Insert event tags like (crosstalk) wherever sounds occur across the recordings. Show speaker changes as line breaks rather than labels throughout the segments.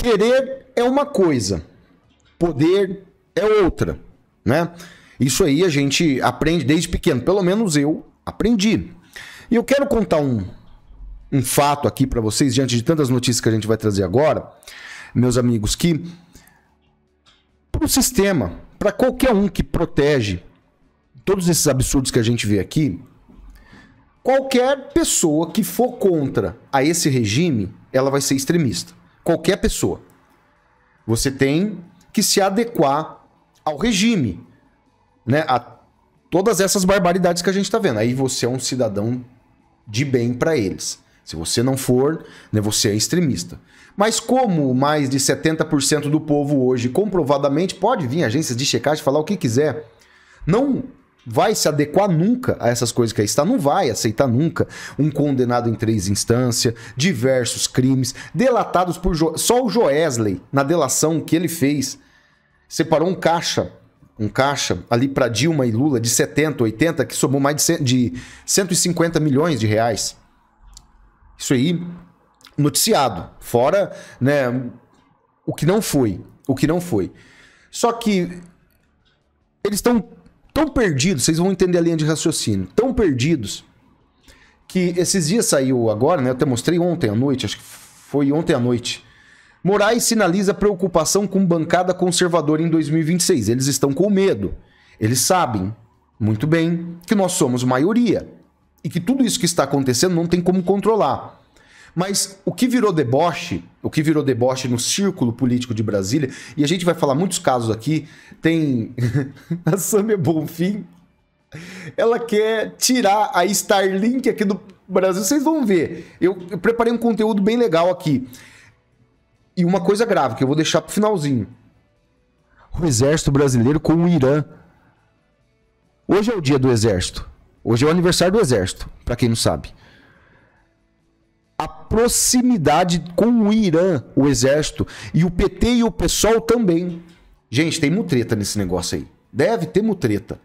Querer é uma coisa, poder é outra, né? Isso aí a gente aprende desde pequeno, pelo menos eu aprendi. E eu quero contar um, um fato aqui para vocês, diante de tantas notícias que a gente vai trazer agora, meus amigos, que para o sistema, para qualquer um que protege todos esses absurdos que a gente vê aqui, qualquer pessoa que for contra a esse regime, ela vai ser extremista qualquer pessoa. Você tem que se adequar ao regime, né? A todas essas barbaridades que a gente está vendo. Aí você é um cidadão de bem para eles. Se você não for, né, você é extremista. Mas como mais de 70% do povo hoje comprovadamente pode vir agências de checagem falar o que quiser, não vai se adequar nunca a essas coisas que aí está, não vai aceitar nunca um condenado em três instâncias, diversos crimes, delatados por jo... só o Joesley, na delação que ele fez, separou um caixa, um caixa ali para Dilma e Lula de 70, 80, que somou mais de, cento de 150 milhões de reais. Isso aí noticiado, fora, né, o que não foi, o que não foi. Só que eles estão tão perdidos, vocês vão entender a linha de raciocínio, tão perdidos que esses dias saiu agora, né? Eu até mostrei ontem à noite, acho que foi ontem à noite. Moraes sinaliza preocupação com bancada conservadora em 2026. Eles estão com medo. Eles sabem muito bem que nós somos maioria e que tudo isso que está acontecendo não tem como controlar. Mas o que virou deboche, o que virou deboche no círculo político de Brasília, e a gente vai falar muitos casos aqui, tem (laughs) a Samia Bonfim, ela quer tirar a Starlink aqui do Brasil. Vocês vão ver. Eu, eu preparei um conteúdo bem legal aqui. E uma coisa grave que eu vou deixar pro finalzinho. O exército brasileiro com o Irã. Hoje é o dia do exército. Hoje é o aniversário do exército, para quem não sabe a proximidade com o Irã, o exército, e o PT e o PSOL também. Gente, tem mutreta nesse negócio aí. Deve ter mutreta.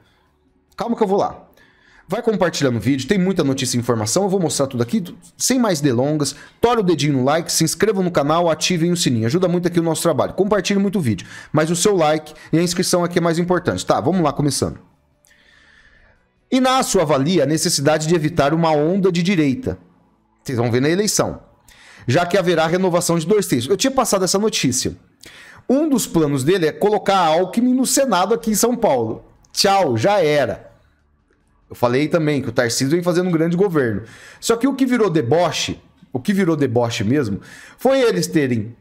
Calma que eu vou lá. Vai compartilhando o vídeo, tem muita notícia e informação, eu vou mostrar tudo aqui, sem mais delongas. Tore o dedinho no like, se inscrevam no canal, ativem o sininho, ajuda muito aqui o nosso trabalho. Compartilhe muito o vídeo, mas o seu like e a inscrição aqui é mais importante. Tá, vamos lá, começando. Inácio avalia a necessidade de evitar uma onda de direita vocês vão ver na eleição. Já que haverá renovação de dois terços. Eu tinha passado essa notícia. Um dos planos dele é colocar a Alckmin no Senado aqui em São Paulo. Tchau, já era. Eu falei também que o Tarcísio vem fazendo um grande governo. Só que o que virou deboche, o que virou deboche mesmo, foi eles terem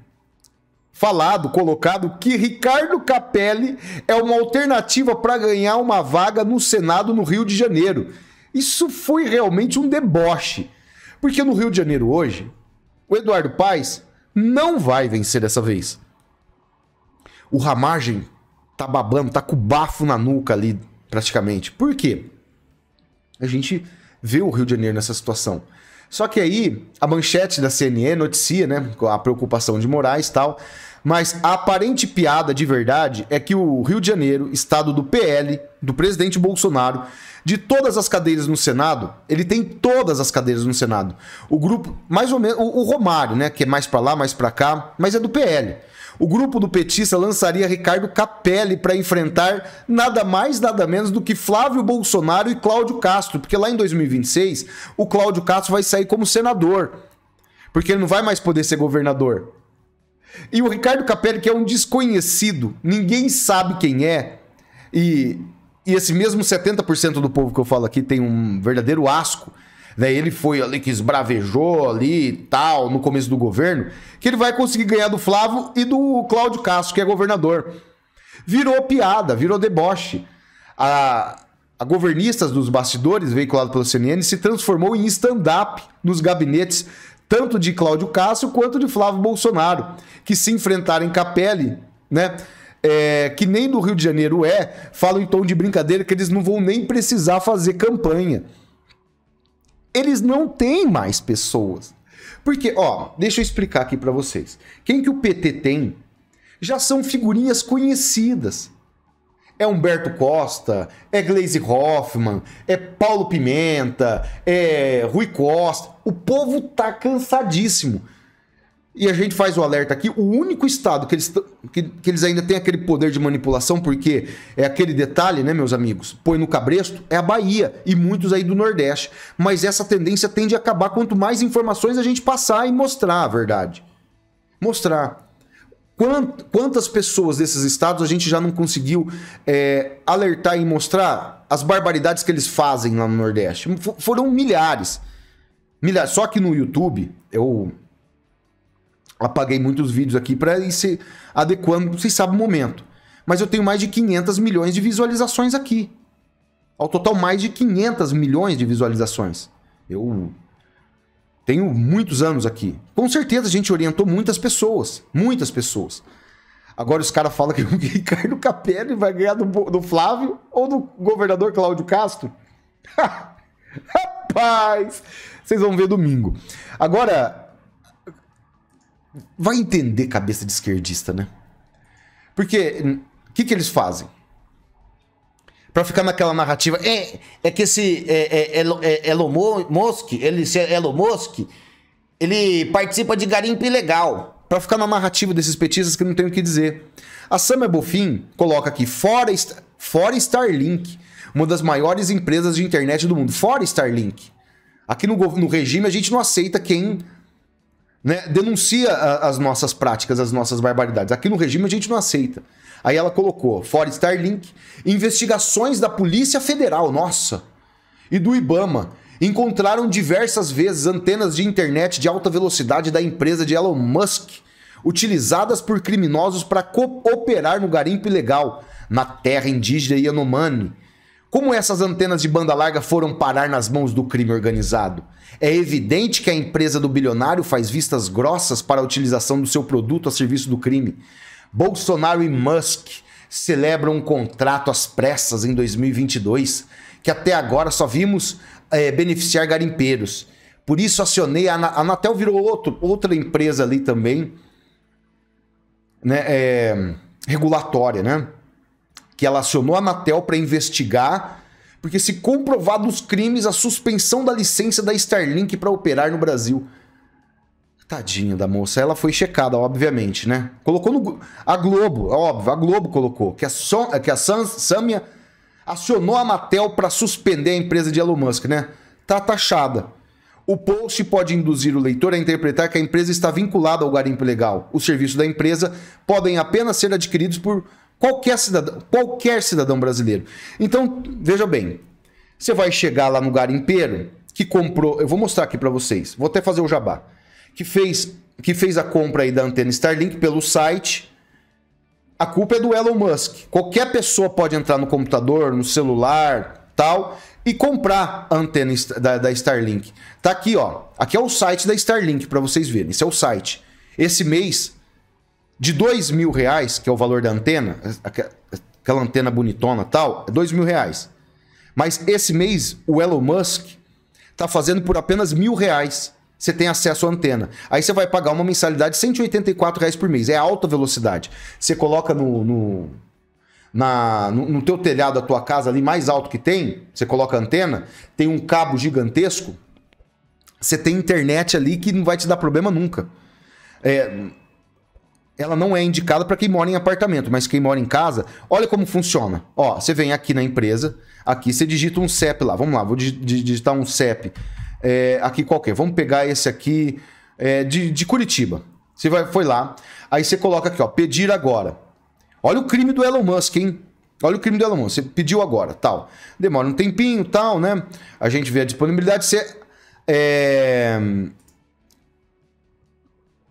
falado, colocado que Ricardo Capelli é uma alternativa para ganhar uma vaga no Senado no Rio de Janeiro. Isso foi realmente um deboche. Porque no Rio de Janeiro hoje, o Eduardo Paes não vai vencer dessa vez. O Ramagem tá babando, tá com o bafo na nuca ali, praticamente. Por quê? A gente vê o Rio de Janeiro nessa situação. Só que aí, a manchete da CNN noticia, né, a preocupação de Moraes e tal, mas a aparente piada de verdade é que o Rio de Janeiro, estado do PL, do presidente Bolsonaro, de todas as cadeiras no Senado, ele tem todas as cadeiras no Senado. O grupo, mais ou menos, o, Romário, né, que é mais para lá, mais para cá, mas é do PL. O grupo do petista lançaria Ricardo Capelli para enfrentar nada mais, nada menos do que Flávio Bolsonaro e Cláudio Castro, porque lá em 2026 o Cláudio Castro vai sair como senador, porque ele não vai mais poder ser governador. E o Ricardo Capelli, que é um desconhecido, ninguém sabe quem é, e e esse mesmo 70% do povo que eu falo aqui tem um verdadeiro asco. Né? Ele foi ali que esbravejou ali e tal, no começo do governo, que ele vai conseguir ganhar do Flávio e do Cláudio Castro, que é governador. Virou piada, virou deboche. A, a governistas dos bastidores, veiculado pela CNN, se transformou em stand-up nos gabinetes tanto de Cláudio Castro quanto de Flávio Bolsonaro, que se enfrentaram em Capelli, né? é, que nem do Rio de Janeiro é, falam em tom de brincadeira que eles não vão nem precisar fazer campanha. Eles não têm mais pessoas. Porque, ó, deixa eu explicar aqui para vocês. Quem que o PT tem já são figurinhas conhecidas. É Humberto Costa, é Glaze Hoffman, é Paulo Pimenta, é Rui Costa. O povo tá cansadíssimo. E a gente faz o alerta aqui: o único estado que eles, que, que eles ainda têm aquele poder de manipulação, porque é aquele detalhe, né, meus amigos? Põe no cabresto, é a Bahia e muitos aí do Nordeste. Mas essa tendência tende a acabar quanto mais informações a gente passar e mostrar a verdade. Mostrar. Quantas pessoas desses estados a gente já não conseguiu é, alertar e mostrar as barbaridades que eles fazem lá no Nordeste? Foram milhares. Milhares. Só que no YouTube, eu apaguei muitos vídeos aqui para ir se adequando, vocês sabem o momento. Mas eu tenho mais de 500 milhões de visualizações aqui. Ao total, mais de 500 milhões de visualizações. Eu tenho muitos anos aqui. Com certeza a gente orientou muitas pessoas. Muitas pessoas. Agora os caras falam que o Ricardo (laughs) Capelli vai ganhar do, do Flávio ou do governador Cláudio Castro. (laughs) Rapaz! Vocês vão ver domingo. Agora, Vai entender cabeça de esquerdista, né? Porque o hum, que, que eles fazem? Para ficar naquela narrativa, é, é que esse é, é, é, Elon é, Musk, ele, é Elon Musk, ele participa de garimpo ilegal. Para ficar na narrativa desses petistas que não tem o que dizer. A Summer Bofin coloca aqui, fora, fora Starlink, uma das maiores empresas de internet do mundo, fora Starlink. Aqui no, no regime a gente não aceita quem né, denuncia a, as nossas práticas, as nossas barbaridades. Aqui no regime a gente não aceita. Aí ela colocou, fora Starlink, investigações da Polícia Federal, nossa, e do IBAMA encontraram diversas vezes antenas de internet de alta velocidade da empresa de Elon Musk, utilizadas por criminosos para cooperar no garimpo ilegal na terra indígena Yanomami como essas antenas de banda larga foram parar nas mãos do crime organizado? É evidente que a empresa do bilionário faz vistas grossas para a utilização do seu produto a serviço do crime. Bolsonaro e Musk celebram um contrato às pressas em 2022, que até agora só vimos é, beneficiar garimpeiros. Por isso acionei a Anatel virou outro, outra empresa ali também, né, é, regulatória, né? que ela acionou a Anatel para investigar, porque se comprovados os crimes, a suspensão da licença da Starlink para operar no Brasil. Tadinha da moça, ela foi checada, obviamente, né? Colocou no a Globo, óbvio, a Globo colocou que a Son, que a Samia acionou a Anatel para suspender a empresa de Elon Musk, né? Tá taxada. O post pode induzir o leitor a interpretar que a empresa está vinculada ao garimpo legal. Os serviços da empresa podem apenas ser adquiridos por Qualquer cidadão, qualquer cidadão brasileiro. Então, veja bem, você vai chegar lá no garimpeiro que comprou, eu vou mostrar aqui para vocês, vou até fazer o jabá, que fez, que fez a compra aí da antena Starlink pelo site. A culpa é do Elon Musk. Qualquer pessoa pode entrar no computador, no celular, tal, e comprar a antena da, da Starlink. Tá aqui, ó. Aqui é o site da Starlink para vocês verem. Esse é o site. Esse mês de dois mil reais, que é o valor da antena, aquela antena bonitona tal, é dois mil reais. Mas esse mês, o Elon Musk está fazendo por apenas mil reais. Você tem acesso à antena. Aí você vai pagar uma mensalidade de 184 reais por mês. É alta velocidade. Você coloca no, no, na, no, no teu telhado da tua casa ali, mais alto que tem, você coloca a antena, tem um cabo gigantesco, você tem internet ali que não vai te dar problema nunca. É, ela não é indicada para quem mora em apartamento, mas quem mora em casa, olha como funciona. Ó, você vem aqui na empresa, aqui você digita um CEP lá. Vamos lá, vou digitar um CEP é, aqui qualquer. Vamos pegar esse aqui é, de, de Curitiba. Você vai, foi lá, aí você coloca aqui, ó, pedir agora. Olha o crime do Elon Musk, hein? Olha o crime do Elon Musk. Você pediu agora, tal. Demora um tempinho, tal, né? A gente vê a disponibilidade. Você é...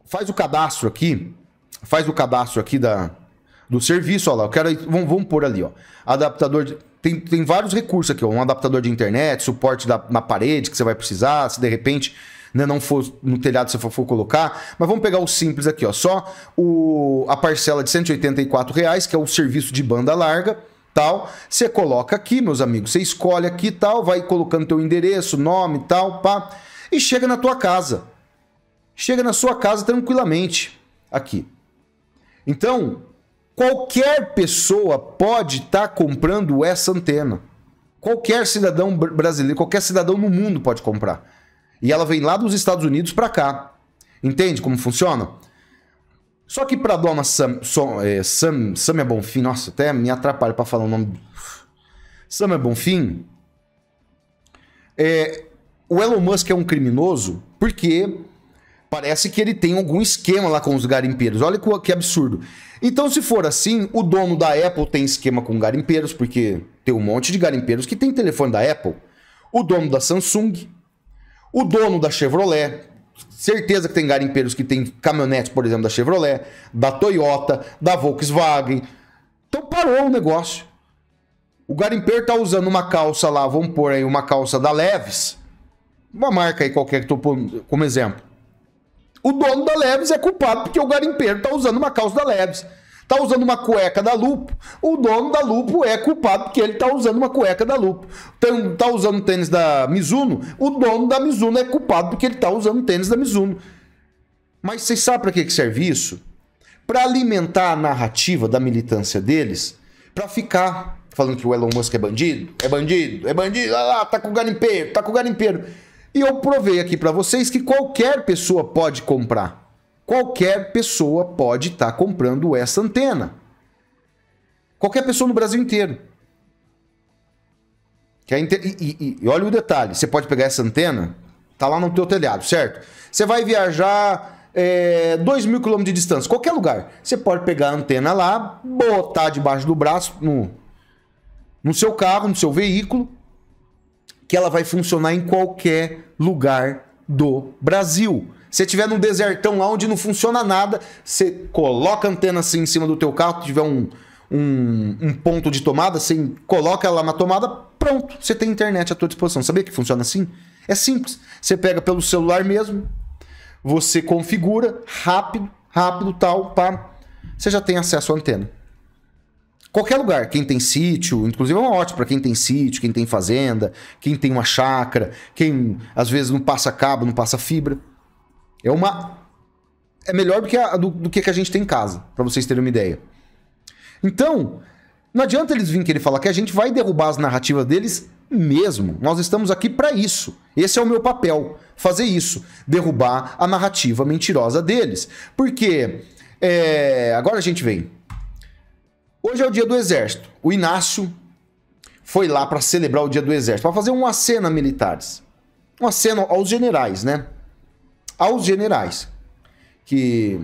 faz o cadastro aqui faz o cadastro aqui da, do serviço, olha lá. Eu quero, vamos, vamos pôr ali, ó. Adaptador de, tem, tem vários recursos aqui, ó. Um adaptador de internet, suporte da, na parede que você vai precisar, se de repente né, não for no telhado você for, for, colocar. Mas vamos pegar o simples aqui, ó. Só o, a parcela de 184 reais, que é o serviço de banda larga tal. Você coloca aqui, meus amigos, você escolhe aqui tal, vai colocando teu endereço, nome tal, pá, e chega na tua casa. Chega na sua casa tranquilamente aqui. Então, qualquer pessoa pode estar tá comprando essa antena. Qualquer cidadão brasileiro, qualquer cidadão no mundo pode comprar. E ela vem lá dos Estados Unidos para cá. Entende como funciona? Só que para dona Sam, é, Sam, Sam, Samia é Bonfim, nossa, até me atrapalho para falar o nome. Samia é Bonfim, é, o Elon Musk é um criminoso porque Parece que ele tem algum esquema lá com os garimpeiros. Olha que absurdo. Então, se for assim, o dono da Apple tem esquema com garimpeiros, porque tem um monte de garimpeiros que tem telefone da Apple. O dono da Samsung, o dono da Chevrolet, certeza que tem garimpeiros que tem caminhonetes, por exemplo, da Chevrolet, da Toyota, da Volkswagen. Então parou o negócio. O garimpeiro tá usando uma calça lá, vamos pôr aí uma calça da Leves, uma marca aí qualquer que tô pondo como exemplo o dono da Leves é culpado porque o garimpeiro está usando uma calça da Leves. Está usando uma cueca da Lupo. O dono da Lupo é culpado porque ele está usando uma cueca da Lupo. Está usando tênis da Mizuno. O dono da Mizuno é culpado porque ele está usando tênis da Mizuno. Mas vocês sabem para que, que serve isso? Para alimentar a narrativa da militância deles, para ficar falando que o Elon Musk é bandido, é bandido, é bandido, olha ah, ah, lá, tá com o garimpeiro, tá com o garimpeiro. E eu provei aqui para vocês que qualquer pessoa pode comprar. Qualquer pessoa pode estar tá comprando essa antena. Qualquer pessoa no Brasil inteiro. Que inter... e, e, e olha o detalhe, você pode pegar essa antena, tá lá no teu telhado, certo? Você vai viajar é, 2 mil quilômetros de distância, qualquer lugar. Você pode pegar a antena lá, botar debaixo do braço, no, no seu carro, no seu veículo, que ela vai funcionar em qualquer lugar do Brasil. Se tiver num desertão lá onde não funciona nada, você coloca a antena assim em cima do teu carro, se tiver um, um, um, ponto de tomada, você coloca ela na tomada, pronto, você tem internet à tua disposição. Sabia que funciona assim? É simples. Você pega pelo celular mesmo, você configura, rápido, rápido, tal, pá, você já tem acesso à antena. Qualquer lugar, quem tem sítio, inclusive é uma ótima para quem tem sítio, quem tem fazenda, quem tem uma chácara, quem às vezes não passa cabo, não passa fibra. É uma. É melhor do que a, do, do que, a gente tem em casa, para vocês terem uma ideia. Então, não adianta eles virem querer falar que a gente vai derrubar as narrativas deles mesmo. Nós estamos aqui para isso. Esse é o meu papel, fazer isso, derrubar a narrativa mentirosa deles. Porque é, agora a gente vem Hoje é o dia do exército. O Inácio foi lá para celebrar o dia do exército, para fazer uma cena militares. Uma cena aos generais, né? Aos generais. Que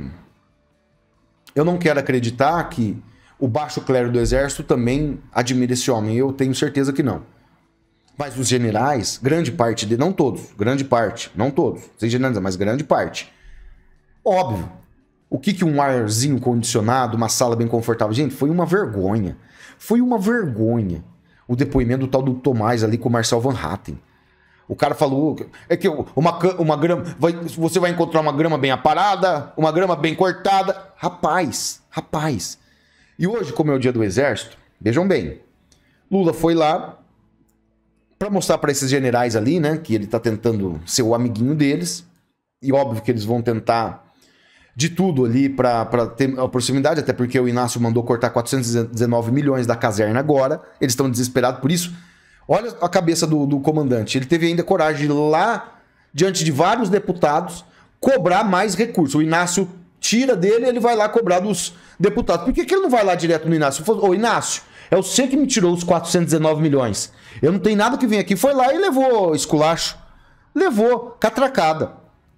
eu não quero acreditar que o baixo clero do exército também admira esse homem. Eu tenho certeza que não. Mas os generais, grande parte de não todos, grande parte, não todos, sem generalizar, mas grande parte. Óbvio, o que, que um arzinho condicionado, uma sala bem confortável? Gente, foi uma vergonha. Foi uma vergonha o depoimento do tal do Tomás ali com o Marcel Van Hatten. O cara falou é que uma, uma grama. Vai, você vai encontrar uma grama bem aparada, uma grama bem cortada. Rapaz, rapaz. E hoje, como é o dia do exército, vejam bem. Lula foi lá para mostrar para esses generais ali, né, que ele tá tentando ser o amiguinho deles. E óbvio que eles vão tentar de tudo ali para ter a proximidade, até porque o Inácio mandou cortar 419 milhões da caserna agora, eles estão desesperados por isso. Olha a cabeça do, do comandante, ele teve ainda coragem de lá, diante de vários deputados, cobrar mais recursos. O Inácio tira dele ele vai lá cobrar dos deputados. Por que, que ele não vai lá direto no Inácio? Ô Inácio, é você que me tirou os 419 milhões. Eu não tenho nada que vir aqui. Foi lá e levou esculacho. Levou catracada.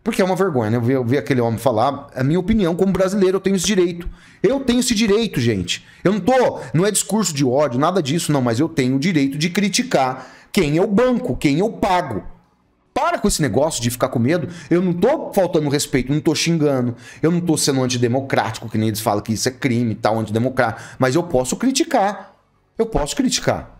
Porque é uma vergonha, né? Eu ver, ver aquele homem falar, a é minha opinião, como brasileiro, eu tenho esse direito. Eu tenho esse direito, gente. Eu não tô. Não é discurso de ódio, nada disso, não, mas eu tenho o direito de criticar quem é o banco, quem eu pago. Para com esse negócio de ficar com medo. Eu não tô faltando respeito, não tô xingando, eu não tô sendo antidemocrático, que nem eles falam que isso é crime e tal, antidemocrático. Mas eu posso criticar. Eu posso criticar.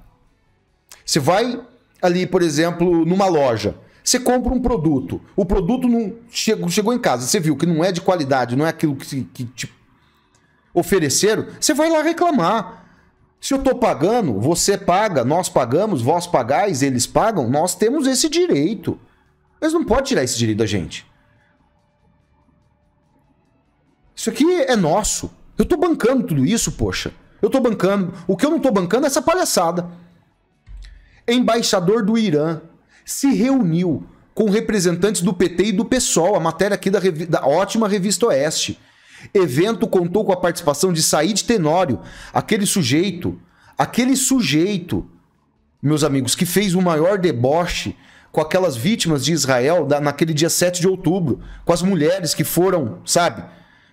Você vai ali, por exemplo, numa loja. Você compra um produto, o produto não chegou, chegou em casa, você viu que não é de qualidade, não é aquilo que, que te ofereceram, você vai lá reclamar. Se eu estou pagando, você paga, nós pagamos, vós pagais, eles pagam, nós temos esse direito. Eles não podem tirar esse direito da gente. Isso aqui é nosso. Eu estou bancando tudo isso, poxa. Eu estou bancando. O que eu não estou bancando é essa palhaçada. Embaixador do Irã se reuniu com representantes do PT e do PSOL, a matéria aqui da, revi da ótima revista Oeste. Evento contou com a participação de Said Tenório, aquele sujeito, aquele sujeito, meus amigos, que fez o maior deboche com aquelas vítimas de Israel da, naquele dia 7 de outubro, com as mulheres que foram, sabe?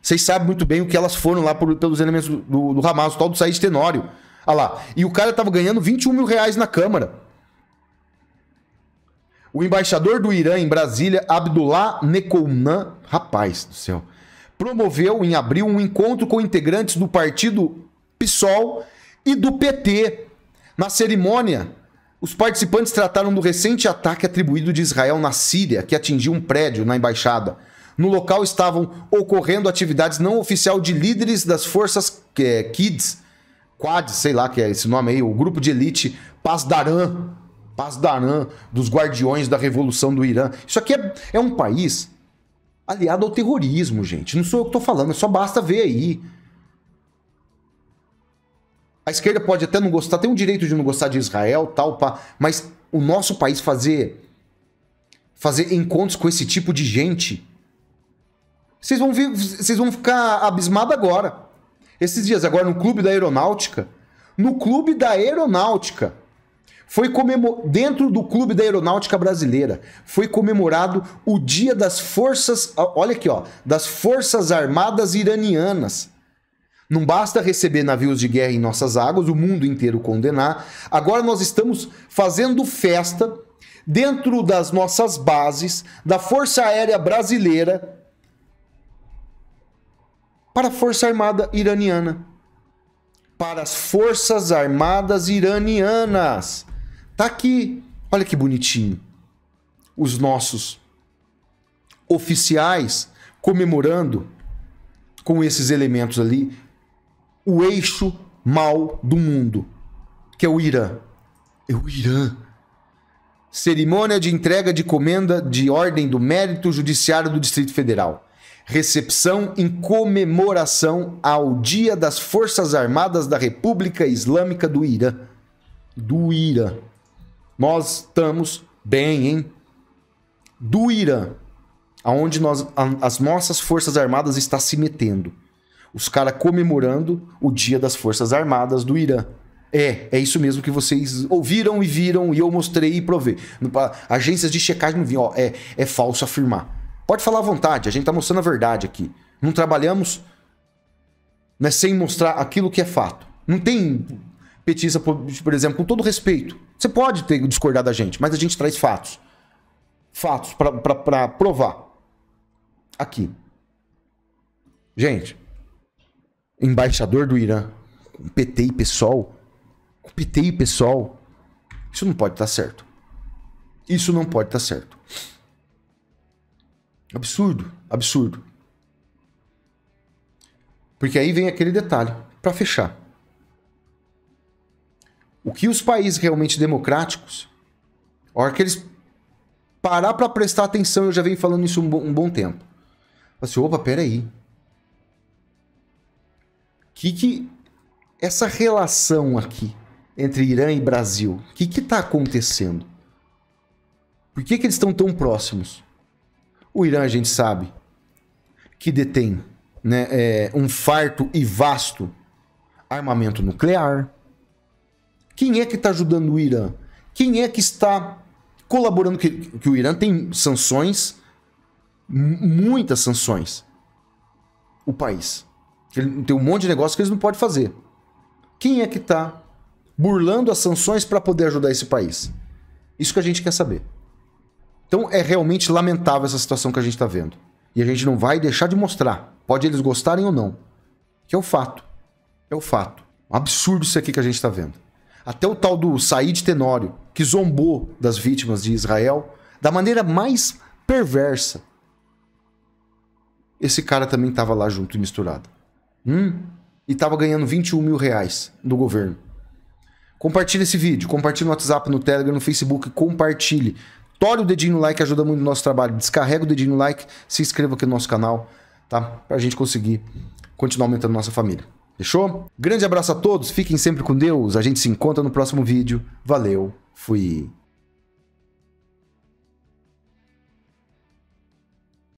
Vocês sabem muito bem o que elas foram lá por, pelos elementos do, do Hamas, o tal do Said Tenório. lá. E o cara tava ganhando 21 mil reais na Câmara. O embaixador do Irã em Brasília, Abdullah Nekounam, rapaz do céu, promoveu em abril um encontro com integrantes do partido PSOL e do PT. Na cerimônia, os participantes trataram do recente ataque atribuído de Israel na Síria, que atingiu um prédio na embaixada. No local estavam ocorrendo atividades não oficial de líderes das forças é, eh, Kids, Quads, sei lá que é esse nome aí, o grupo de elite Paz Daran, Pasdaran, dos guardiões da revolução do Irã. Isso aqui é, é um país aliado ao terrorismo, gente. Não sou eu que estou falando, só basta ver aí. A esquerda pode até não gostar, tem o direito de não gostar de Israel, tal, pá, mas o nosso país fazer fazer encontros com esse tipo de gente. Vocês vão ver, vocês vão ficar abismados agora. Esses dias agora no clube da aeronáutica, no clube da aeronáutica, foi comemor... Dentro do Clube da Aeronáutica Brasileira, foi comemorado o Dia das Forças. Olha aqui, ó. Das Forças Armadas Iranianas. Não basta receber navios de guerra em nossas águas, o mundo inteiro condenar. Agora nós estamos fazendo festa dentro das nossas bases da Força Aérea Brasileira para a Força Armada Iraniana. Para as Forças Armadas Iranianas. Tá aqui, olha que bonitinho. Os nossos oficiais comemorando com esses elementos ali o eixo mal do mundo, que é o Irã. É o Irã. Cerimônia de entrega de comenda de ordem do mérito judiciário do Distrito Federal. Recepção em comemoração ao Dia das Forças Armadas da República Islâmica do Irã. Do Irã. Nós estamos bem, hein? Do Irã, aonde nós, a, as nossas Forças Armadas estão se metendo. Os caras comemorando o Dia das Forças Armadas do Irã. É, é isso mesmo que vocês ouviram e viram e eu mostrei e provei. Agências de checagem não vi, ó, é, é falso afirmar. Pode falar à vontade, a gente tá mostrando a verdade aqui. Não trabalhamos né, sem mostrar aquilo que é fato. Não tem petista, por, por exemplo, com todo respeito, você pode ter discordado da gente, mas a gente traz fatos. Fatos para provar. Aqui. Gente, embaixador do Irã, PT e PSOL, PT e PSOL, isso não pode estar certo. Isso não pode estar certo. Absurdo, absurdo. Porque aí vem aquele detalhe, para fechar. O que os países realmente democráticos, a hora que eles parar para prestar atenção, eu já venho falando isso um, bom, um bom tempo. Assim, opa, peraí. Que que essa relação aqui entre Irã e Brasil, o que que tá acontecendo? Por que que eles estão tão próximos? O Irã, a gente sabe, que detém né, é, um farto e vasto armamento nuclear, quem é que está ajudando o Irã? Quem é que está colaborando? Que, que o Irã tem sanções, muitas sanções. O país. Ele tem um monte de negócio que eles não podem fazer. Quem é que está burlando as sanções para poder ajudar esse país? Isso que a gente quer saber. Então é realmente lamentável essa situação que a gente está vendo. E a gente não vai deixar de mostrar, pode eles gostarem ou não. Que é o fato. É o fato. Um absurdo isso aqui que a gente está vendo até o tal do Said Tenório, que zombou das vítimas de Israel da maneira mais perversa. Esse cara também estava lá junto e misturado. Hum? E estava ganhando 21 mil reais do governo. Compartilhe esse vídeo, compartilhe no WhatsApp, no Telegram, no Facebook, compartilhe. Tore o dedinho no like, ajuda muito no nosso trabalho. Descarrega o dedinho no like, se inscreva aqui no nosso canal, tá? Pra gente conseguir continuar aumentando nossa família. Fechou? Grande abraço a todos, fiquem sempre com Deus. A gente se encontra no próximo vídeo. Valeu, fui.